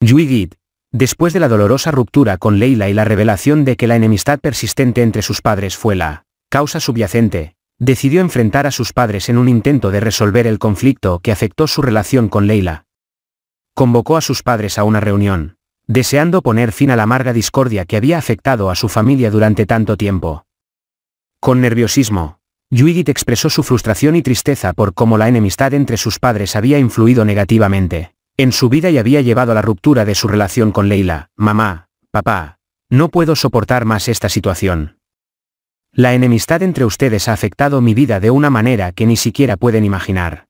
Yuigit, después de la dolorosa ruptura con Leila y la revelación de que la enemistad persistente entre sus padres fue la causa subyacente, decidió enfrentar a sus padres en un intento de resolver el conflicto que afectó su relación con Leila. Convocó a sus padres a una reunión, deseando poner fin a la amarga discordia que había afectado a su familia durante tanto tiempo. Con nerviosismo, Yuigit expresó su frustración y tristeza por cómo la enemistad entre sus padres había influido negativamente en su vida ya había llevado a la ruptura de su relación con Leila, mamá, papá, no puedo soportar más esta situación. La enemistad entre ustedes ha afectado mi vida de una manera que ni siquiera pueden imaginar.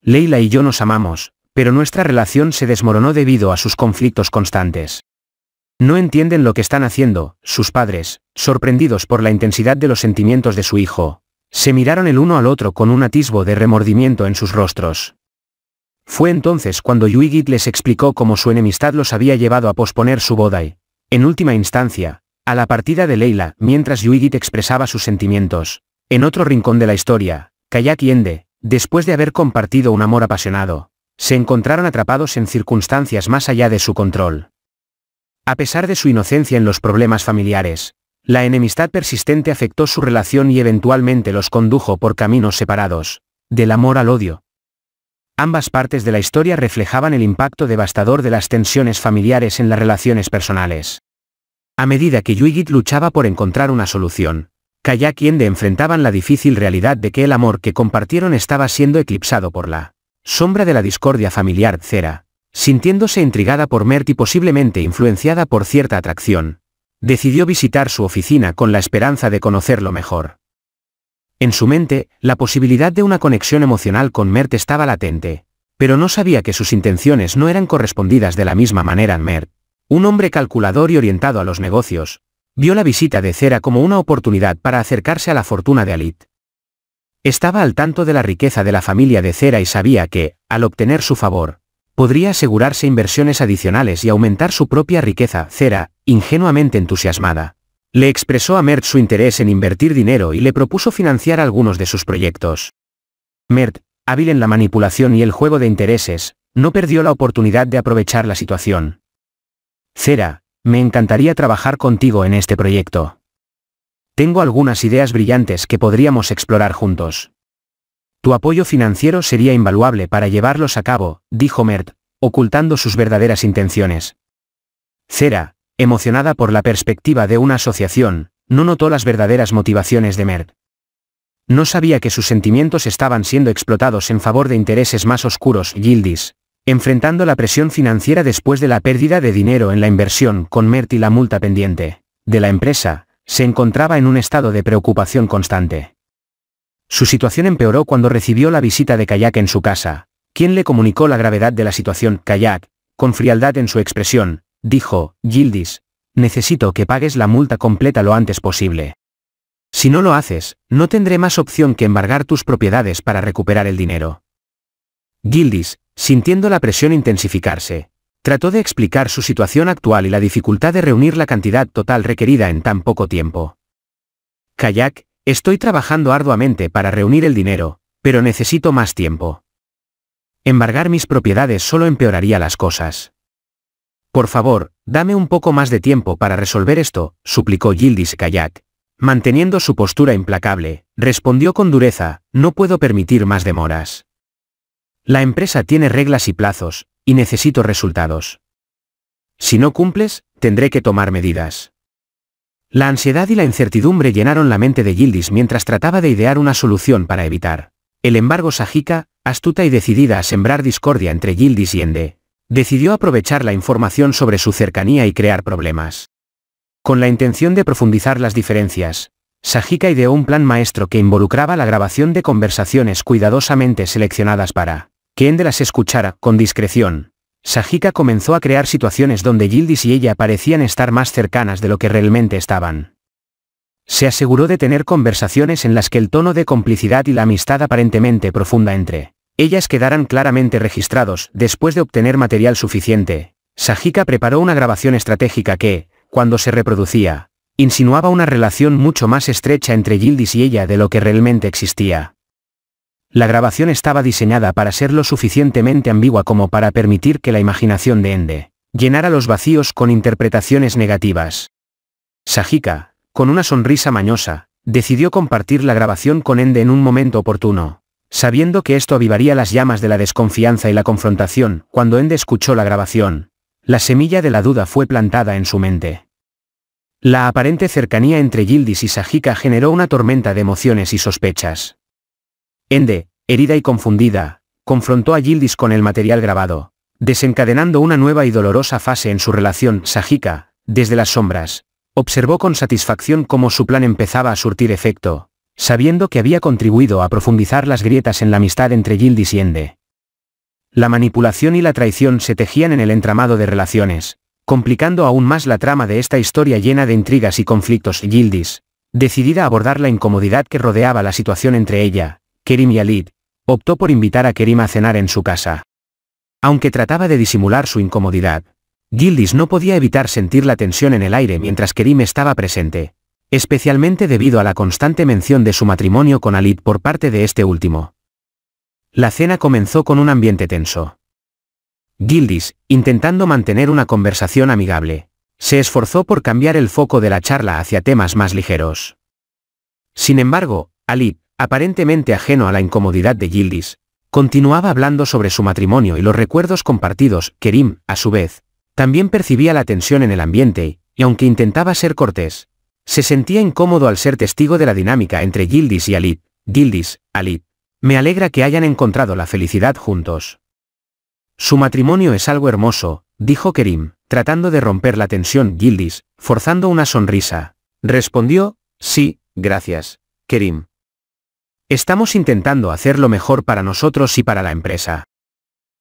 Leila y yo nos amamos, pero nuestra relación se desmoronó debido a sus conflictos constantes. No entienden lo que están haciendo, sus padres, sorprendidos por la intensidad de los sentimientos de su hijo, se miraron el uno al otro con un atisbo de remordimiento en sus rostros. Fue entonces cuando Yuigit les explicó cómo su enemistad los había llevado a posponer su boda y, en última instancia, a la partida de Leila, mientras Yuigit expresaba sus sentimientos. En otro rincón de la historia, Kayak y Ende, después de haber compartido un amor apasionado, se encontraron atrapados en circunstancias más allá de su control. A pesar de su inocencia en los problemas familiares, la enemistad persistente afectó su relación y eventualmente los condujo por caminos separados, del amor al odio, Ambas partes de la historia reflejaban el impacto devastador de las tensiones familiares en las relaciones personales. A medida que Yuigit luchaba por encontrar una solución, Kayak y Ende enfrentaban la difícil realidad de que el amor que compartieron estaba siendo eclipsado por la sombra de la discordia familiar Cera, sintiéndose intrigada por Mert y posiblemente influenciada por cierta atracción. Decidió visitar su oficina con la esperanza de conocerlo mejor. En su mente, la posibilidad de una conexión emocional con Mert estaba latente, pero no sabía que sus intenciones no eran correspondidas de la misma manera en Mert. Un hombre calculador y orientado a los negocios, vio la visita de Cera como una oportunidad para acercarse a la fortuna de Alit. Estaba al tanto de la riqueza de la familia de Cera y sabía que, al obtener su favor, podría asegurarse inversiones adicionales y aumentar su propia riqueza. Cera, ingenuamente entusiasmada, le expresó a Mert su interés en invertir dinero y le propuso financiar algunos de sus proyectos. Mert, hábil en la manipulación y el juego de intereses, no perdió la oportunidad de aprovechar la situación. Cera, me encantaría trabajar contigo en este proyecto. Tengo algunas ideas brillantes que podríamos explorar juntos. Tu apoyo financiero sería invaluable para llevarlos a cabo, dijo Mert, ocultando sus verdaderas intenciones. Cera, emocionada por la perspectiva de una asociación, no notó las verdaderas motivaciones de Mert. No sabía que sus sentimientos estaban siendo explotados en favor de intereses más oscuros, Gildis, enfrentando la presión financiera después de la pérdida de dinero en la inversión con Mert y la multa pendiente de la empresa, se encontraba en un estado de preocupación constante. Su situación empeoró cuando recibió la visita de Kayak en su casa, quien le comunicó la gravedad de la situación, Kayak, con frialdad en su expresión, dijo, Gildis, necesito que pagues la multa completa lo antes posible. Si no lo haces, no tendré más opción que embargar tus propiedades para recuperar el dinero. Gildis, sintiendo la presión intensificarse, trató de explicar su situación actual y la dificultad de reunir la cantidad total requerida en tan poco tiempo. Kayak, estoy trabajando arduamente para reunir el dinero, pero necesito más tiempo. Embargar mis propiedades solo empeoraría las cosas. Por favor, dame un poco más de tiempo para resolver esto, suplicó Gildis Kayak. Manteniendo su postura implacable, respondió con dureza, no puedo permitir más demoras. La empresa tiene reglas y plazos, y necesito resultados. Si no cumples, tendré que tomar medidas. La ansiedad y la incertidumbre llenaron la mente de Gildis mientras trataba de idear una solución para evitar. El embargo Sajika, astuta y decidida a sembrar discordia entre Gildis y Ende, decidió aprovechar la información sobre su cercanía y crear problemas. Con la intención de profundizar las diferencias, Sajika ideó un plan maestro que involucraba la grabación de conversaciones cuidadosamente seleccionadas para que de las escuchara con discreción. Sajika comenzó a crear situaciones donde Gildis y ella parecían estar más cercanas de lo que realmente estaban. Se aseguró de tener conversaciones en las que el tono de complicidad y la amistad aparentemente profunda entre ellas quedarán claramente registrados, después de obtener material suficiente. Sajika preparó una grabación estratégica que, cuando se reproducía, insinuaba una relación mucho más estrecha entre Gildis y ella de lo que realmente existía. La grabación estaba diseñada para ser lo suficientemente ambigua como para permitir que la imaginación de Ende llenara los vacíos con interpretaciones negativas. Sajika, con una sonrisa mañosa, decidió compartir la grabación con Ende en un momento oportuno. Sabiendo que esto avivaría las llamas de la desconfianza y la confrontación, cuando Ende escuchó la grabación, la semilla de la duda fue plantada en su mente. La aparente cercanía entre Gildis y Sajika generó una tormenta de emociones y sospechas. Ende, herida y confundida, confrontó a Gildis con el material grabado, desencadenando una nueva y dolorosa fase en su relación Sajika, desde las sombras. Observó con satisfacción cómo su plan empezaba a surtir efecto, sabiendo que había contribuido a profundizar las grietas en la amistad entre Gildis y Ende. La manipulación y la traición se tejían en el entramado de relaciones, complicando aún más la trama de esta historia llena de intrigas y conflictos. Gildis, decidida a abordar la incomodidad que rodeaba la situación entre ella, Kerim y Alid, optó por invitar a Kerim a cenar en su casa. Aunque trataba de disimular su incomodidad, Gildis no podía evitar sentir la tensión en el aire mientras Kerim estaba presente, especialmente debido a la constante mención de su matrimonio con Alit por parte de este último. La cena comenzó con un ambiente tenso. Gildis, intentando mantener una conversación amigable, se esforzó por cambiar el foco de la charla hacia temas más ligeros. Sin embargo, Alit, aparentemente ajeno a la incomodidad de Gildis, continuaba hablando sobre su matrimonio y los recuerdos compartidos. Kerim, a su vez, también percibía la tensión en el ambiente, y aunque intentaba ser cortés, se sentía incómodo al ser testigo de la dinámica entre Gildis y Alip. Gildis, Alip. Me alegra que hayan encontrado la felicidad juntos. Su matrimonio es algo hermoso, dijo Kerim, tratando de romper la tensión Gildis, forzando una sonrisa. Respondió, sí, gracias, Kerim. Estamos intentando hacer lo mejor para nosotros y para la empresa.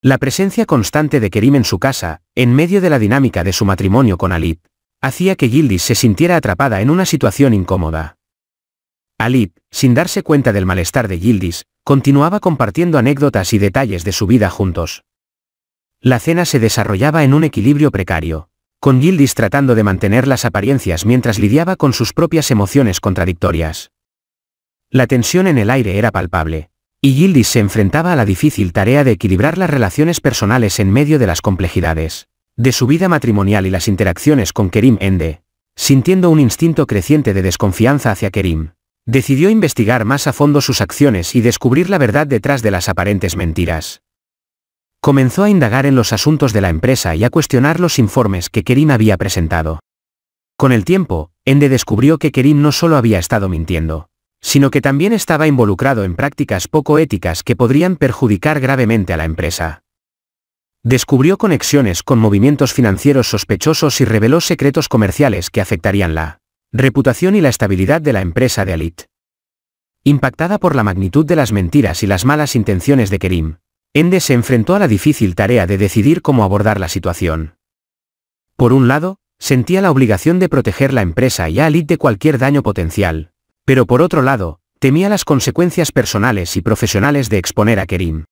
La presencia constante de Kerim en su casa, en medio de la dinámica de su matrimonio con Alip, hacía que Gildis se sintiera atrapada en una situación incómoda. Alip, sin darse cuenta del malestar de Gildis, continuaba compartiendo anécdotas y detalles de su vida juntos. La cena se desarrollaba en un equilibrio precario, con Gildis tratando de mantener las apariencias mientras lidiaba con sus propias emociones contradictorias. La tensión en el aire era palpable, y Gildis se enfrentaba a la difícil tarea de equilibrar las relaciones personales en medio de las complejidades de su vida matrimonial y las interacciones con Kerim Ende, sintiendo un instinto creciente de desconfianza hacia Kerim, decidió investigar más a fondo sus acciones y descubrir la verdad detrás de las aparentes mentiras. Comenzó a indagar en los asuntos de la empresa y a cuestionar los informes que Kerim había presentado. Con el tiempo, Ende descubrió que Kerim no solo había estado mintiendo, sino que también estaba involucrado en prácticas poco éticas que podrían perjudicar gravemente a la empresa descubrió conexiones con movimientos financieros sospechosos y reveló secretos comerciales que afectarían la reputación y la estabilidad de la empresa de Alit. Impactada por la magnitud de las mentiras y las malas intenciones de Kerim, Ende se enfrentó a la difícil tarea de decidir cómo abordar la situación. Por un lado, sentía la obligación de proteger la empresa y a Alit de cualquier daño potencial, pero por otro lado, temía las consecuencias personales y profesionales de exponer a Kerim.